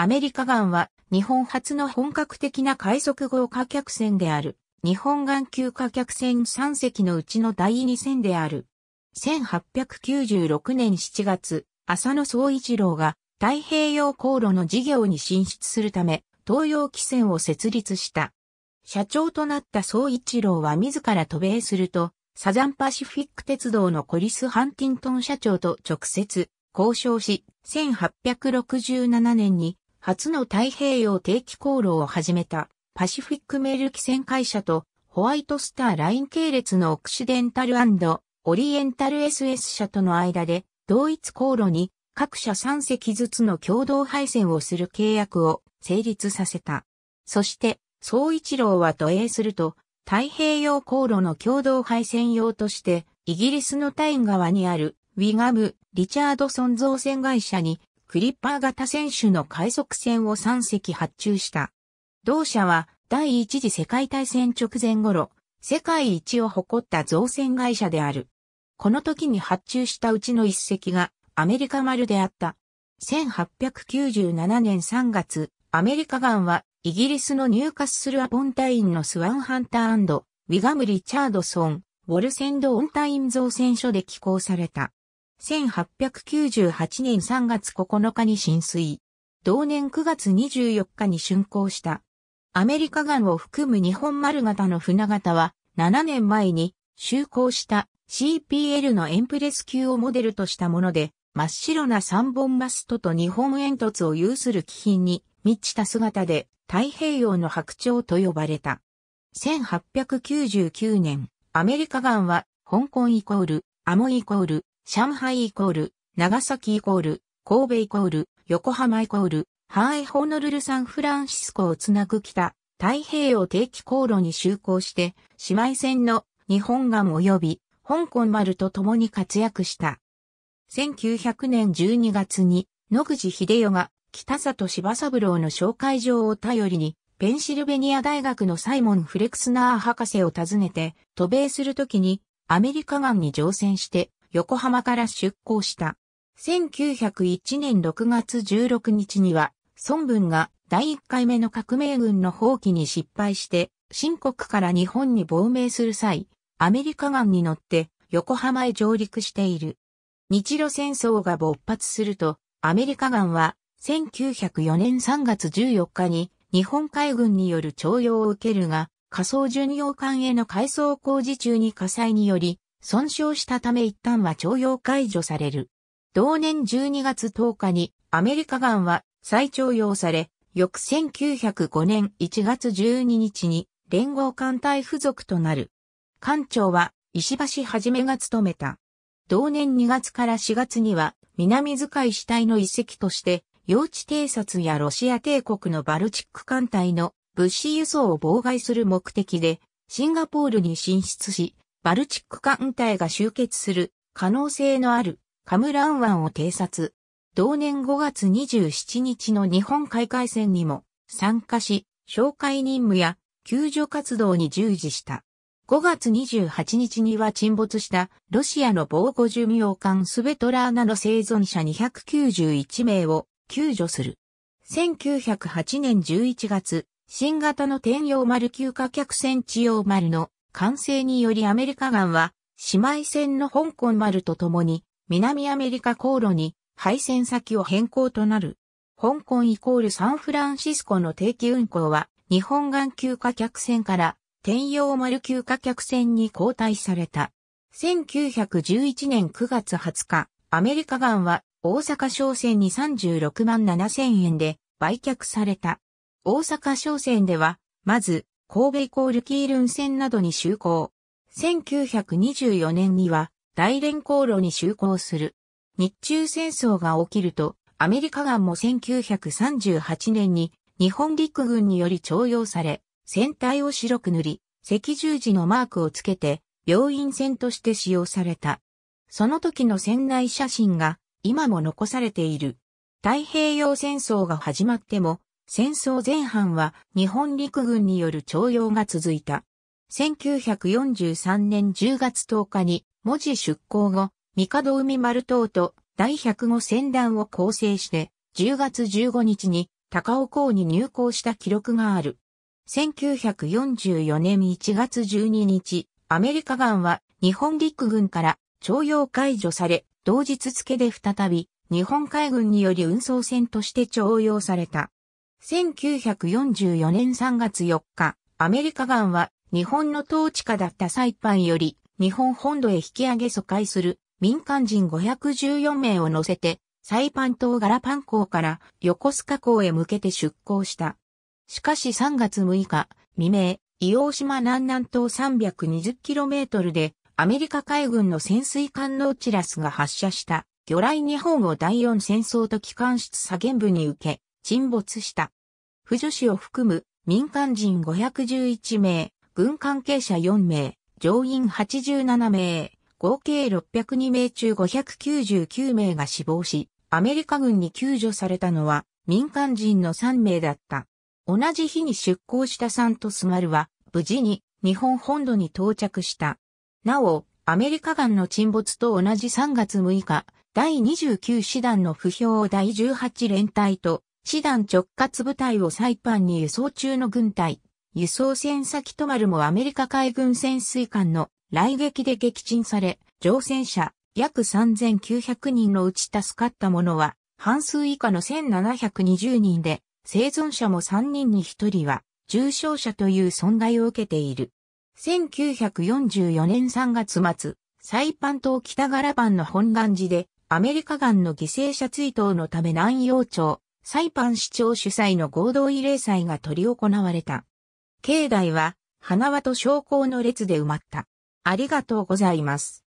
アメリカ艦は日本初の本格的な快速豪華客船である。日本岸級貨客船3隻のうちの第2船である。1896年7月、浅野総一郎が太平洋航路の事業に進出するため、東洋汽船を設立した。社長となった総一郎は自ら渡米すると、サザンパシフィック鉄道のコリス・ハンティントン社長と直接交渉し、1867年に初の太平洋定期航路を始めたパシフィックメール機船会社とホワイトスターライン系列のオクシデンタルオリエンタル SS 社との間で同一航路に各社3隻ずつの共同配線をする契約を成立させた。そして、総一郎は渡英すると、太平洋航路の共同配線用として、イギリスのタイン側にあるウィガム・リチャードソン造船会社にクリッパー型選手の快速船を3隻発注した。同社は第一次世界大戦直前頃、世界一を誇った造船会社である。この時に発注したうちの一隻がアメリカ丸であった。1897年3月、アメリカ艦はイギリスの入荷するアポンタインのスワンハンターウィガム・リチャードソン、ウォルセンド・オンタイン造船所で寄港された。1898年3月9日に浸水。同年9月24日に竣工した。アメリカ艦を含む日本丸型の船型は、7年前に就航した CPL のエンプレス級をモデルとしたもので、真っ白な3本マストと日本煙突を有する気品に満ちた姿で太平洋の白鳥と呼ばれた。1899年、アメリカ艦は香港イコール、アモイコール、上海イコール、長崎イコール、神戸イコール、横浜イコール、ハーイホノルルサンフランシスコをつなぐ北、太平洋定期航路に就航して、姉妹船の日本岸及び、香港丸と共に活躍した。1900年12月に、野口秀代が北里柴三郎の紹介状を頼りに、ペンシルベニア大学のサイモン・フレクスナー博士を訪ねて、渡米するときに、アメリカ岸に乗船して、横浜から出港した。1901年6月16日には、孫文が第1回目の革命軍の放棄に失敗して、新国から日本に亡命する際、アメリカ岸に乗って横浜へ上陸している。日露戦争が勃発すると、アメリカ岸は1904年3月14日に日本海軍による徴用を受けるが、仮想巡洋艦への改装工事中に火災により損傷したため一旦は徴用解除される。同年12月10日にアメリカ軍は再徴用され、翌1905年1月12日に連合艦隊付属となる。艦長は石橋はじめが務めた。同年2月から4月には南遣い主体の遺跡として用地偵察やロシア帝国のバルチック艦隊の物資輸送を妨害する目的でシンガポールに進出し、バルチック艦隊が集結する可能性のあるカムラン湾を偵察。同年5月27日の日本海海戦にも参加し、紹介任務や救助活動に従事した。5月28日には沈没したロシアの防護寿命艦スベトラーナの生存者291名を救助する。1908年11月、新型の天洋丸級貨客船地洋丸の完成によりアメリカ軍は、姉妹戦の香港丸とともに、南アメリカ航路に配線先を変更となる。香港イコールサンフランシスコの定期運航は、日本岸急暇客船から天洋丸急暇客船に交代された。1911年9月20日、アメリカ岸は大阪商船に36万7千円で売却された。大阪商船では、まず神戸イコールキールン線などに就航。1924年には大連航路に就航する。日中戦争が起きると、アメリカ軍も1938年に日本陸軍により徴用され、船体を白く塗り、赤十字のマークをつけて、病院船として使用された。その時の船内写真が今も残されている。太平洋戦争が始まっても、戦争前半は日本陸軍による徴用が続いた。1943年10月10日に文字出港後、三角海丸島と第105船団を構成して、10月15日に高尾港に入港した記録がある。1944年1月12日、アメリカ軍は日本陸軍から徴用解除され、同日付で再び日本海軍により運送船として徴用された。1944年3月4日、アメリカ軍は日本の統治下だったサイパンより日本本土へ引き上げ疎開する民間人514名を乗せてサイパン島ガラパン港から横須賀港へ向けて出港した。しかし3月6日未明、伊黄島南南東 320km でアメリカ海軍の潜水艦のチラスが発射した魚雷日本を第4戦争と機関室左舷部に受け、沈没した。婦女子を含む民間人511名、軍関係者4名、乗員87名、合計602名中599名が死亡し、アメリカ軍に救助されたのは民間人の3名だった。同じ日に出港したサントス丸は無事に日本本土に到着した。なお、アメリカ軍の沈没と同じ3月6日、第29師団の不評第18連隊と師団直轄部隊をサイパンに輸送中の軍隊、輸送船先止まるもアメリカ海軍潜水艦の来撃で撃沈され、乗船者約3900人のうち助かった者は半数以下の1720人で、生存者も3人に1人は重傷者という損害を受けている。1944年3月末、サイパン島北柄湾の本願寺でアメリカ軍の犠牲者追悼のため南洋町サイパン市長主催の合同慰霊祭が取り行われた。境内は、花輪と将校の列で埋まった。ありがとうございます。